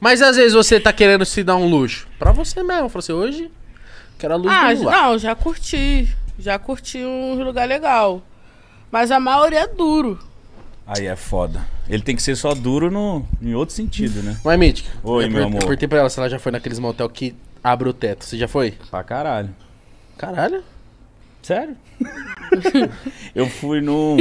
Mas às vezes você tá querendo se dar um luxo. Pra você mesmo. Falou assim, hoje quero a luz ah, do Não, já curti. Já curti um lugar legal. Mas a maioria é duro. Aí é foda. Ele tem que ser só duro no, em outro sentido, né? Mas, Mítica. Oi, meu amor. Eu perguntei pra ela se ela já foi naqueles motel que abre o teto. Você já foi? Pra caralho. Caralho? Sério? eu fui num...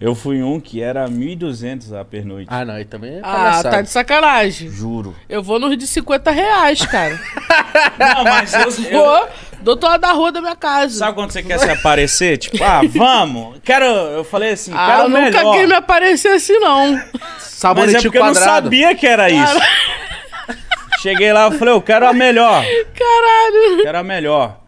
Eu fui um que era 1.200 a pernoite. Ah, não, aí também é Ah, tá de sacanagem. Juro. Eu vou nos de 50 reais, cara. Não, mas eu, Vou, doutor da rua da minha casa. Sabe quando você quer se aparecer? Tipo, ah, vamos. Quero. Eu falei assim, ah, quero eu o nunca melhor. quis me aparecer assim, não. Mas é porque eu não sabia que era isso. Cheguei lá, eu falei, eu quero a melhor. Caralho. Quero a melhor.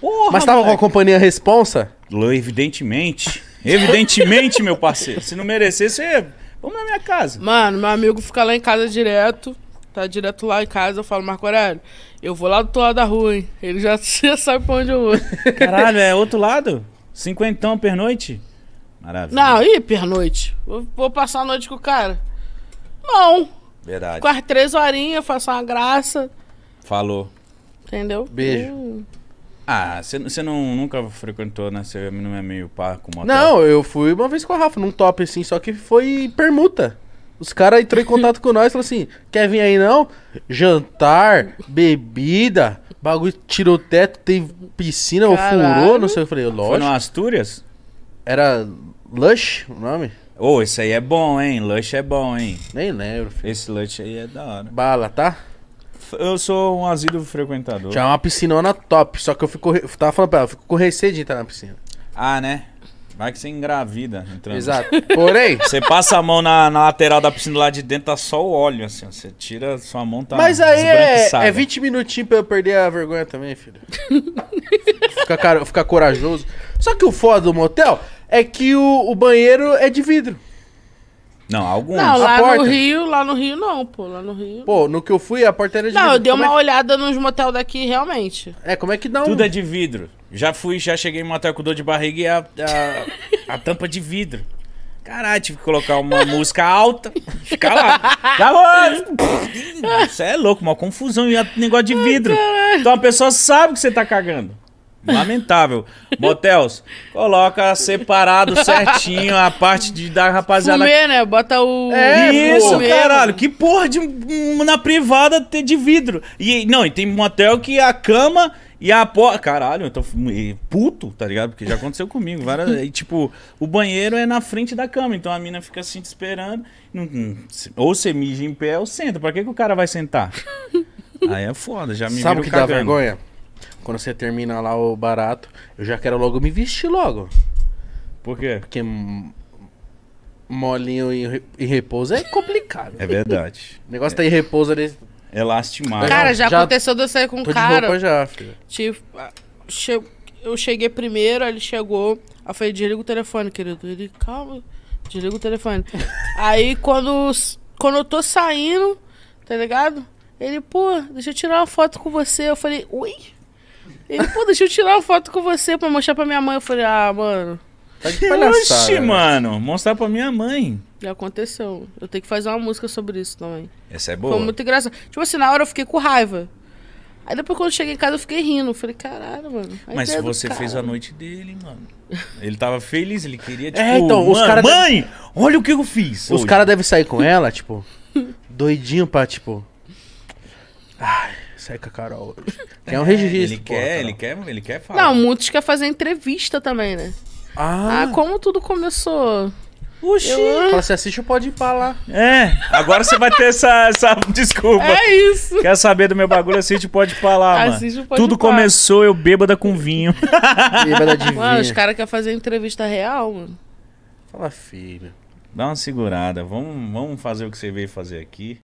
Porra, Mas tava com a companhia responsa? Evidentemente. Evidentemente, meu parceiro. Se não merecer, você. É, vamos na minha casa. Mano, meu amigo fica lá em casa direto. Tá direto lá em casa. Eu falo, Marco Aurélio, eu vou lá do outro lado da rua, hein? Ele já, já sabe pra onde eu vou. Caralho, é outro lado? Cinquentão pernoite? Maravilha. Não, e pernoite? Vou, vou passar a noite com o cara? Não. Verdade. Quase três horinhas, faço uma graça. Falou. Entendeu? Beijo. Hum. Ah, você nunca frequentou, né? Você não é meio pá com motel? Não, eu fui uma vez com a Rafa, num top assim, só que foi permuta. Os caras entrou em contato com nós e falou assim: quer vir aí não? Jantar, bebida, bagulho, tirou teto, tem piscina, ou furou, não sei. Eu falei, lógico. Foi no Astúrias? Era Lush o nome? Ô, oh, esse aí é bom, hein? Lush é bom, hein? Nem lembro, filho. Esse Lush aí é da hora. Bala, tá? eu sou um asilo frequentador. É uma piscinona top, só que eu fico. Eu tava falando pra ela, eu fico com receio de entrar na piscina. Ah, né? Vai que você engravida entrando. Exato. Porém. Você passa a mão na, na, lateral da piscina lá de dentro, tá só o óleo, assim. Você tira, sua mão tá. Mas aí é, é 20 minutinhos pra eu perder a vergonha também, filho. ficar, cara, corajoso. Só que o foda do motel é que o, o banheiro é de vidro. Não, alguns. Não, lá porta... no Rio, lá no Rio não, pô. Lá no Rio. Pô, no que eu fui, a porta era de Não, vidro. eu dei como uma é... olhada nos motel daqui, realmente. É, como é que dá um... Tudo é de vidro. Já fui, já cheguei em motel com dor de barriga e a, a, a tampa de vidro. Caralho, tive que colocar uma música alta, ficar lá. Tá Isso é louco, uma confusão e negócio de vidro. Ai, então a pessoa sabe que você tá cagando. Lamentável. Motels, coloca separado certinho a parte de, da rapaziada. Fumê, né? Bota o. É, isso, Fumê, caralho. Mano. Que porra de. Na privada ter de vidro. E, não, e tem motel que a cama. E a porta. Caralho, eu tô puto, tá ligado? Porque já aconteceu comigo. Várias, e, tipo, o banheiro é na frente da cama, então a mina fica assim te esperando. Ou você mija em pé ou senta. Pra que, que o cara vai sentar? Aí é foda, já me Sabe o que cagando. dá vergonha? Quando você termina lá o barato, eu já quero logo me vestir logo. Por quê? Porque molinho em, repouso é complicado. É verdade. O negócio é. tá em repouso ali. É lastimado. Cara, já, já aconteceu de eu sair com um cara. De roupa já, filho. Tipo, ah, che eu cheguei primeiro, ele chegou. Aí falei, desliga o telefone, querido. Ele, calma, desliga o telefone. aí quando, quando eu tô saindo, tá ligado? Ele, pô, deixa eu tirar uma foto com você. Eu falei, ui? Ele, pô, deixa eu tirar uma foto com você pra mostrar pra minha mãe. Eu falei, ah, mano. Tá de palhaçada. Oxi, né? mano. Mostrar pra minha mãe. Já aconteceu. Eu tenho que fazer uma música sobre isso também. Essa é boa. Foi muito engraçado. Tipo assim, na hora eu fiquei com raiva. Aí depois quando eu cheguei em casa eu fiquei rindo. Eu falei, caralho, mano. Mas você fez a noite dele, mano. Ele tava feliz, ele queria, é, tipo, é, então, os cara mãe, deve... olha o que eu fiz. Os caras devem sair com ela, tipo, doidinho pra, tipo... Ai, seca a Carol hoje. É um registro. Ele porra, quer, ele quer, ele quer falar. Não, muitos quer fazer entrevista também, né? Ah, ah como tudo começou? Puxa. Eu... Ah. Fala, se assiste Pode Ir pra lá. É, agora você vai ter essa, essa desculpa. É isso. Quer saber do meu bagulho, assiste Pode Ir pra lá, mano. Assiste Pode Tudo começou eu bêbada com vinho. Bêbada de vinho. Mano, os caras querem fazer entrevista real, mano. Fala, filho. Dá uma segurada. Vamos, vamos fazer o que você veio fazer aqui.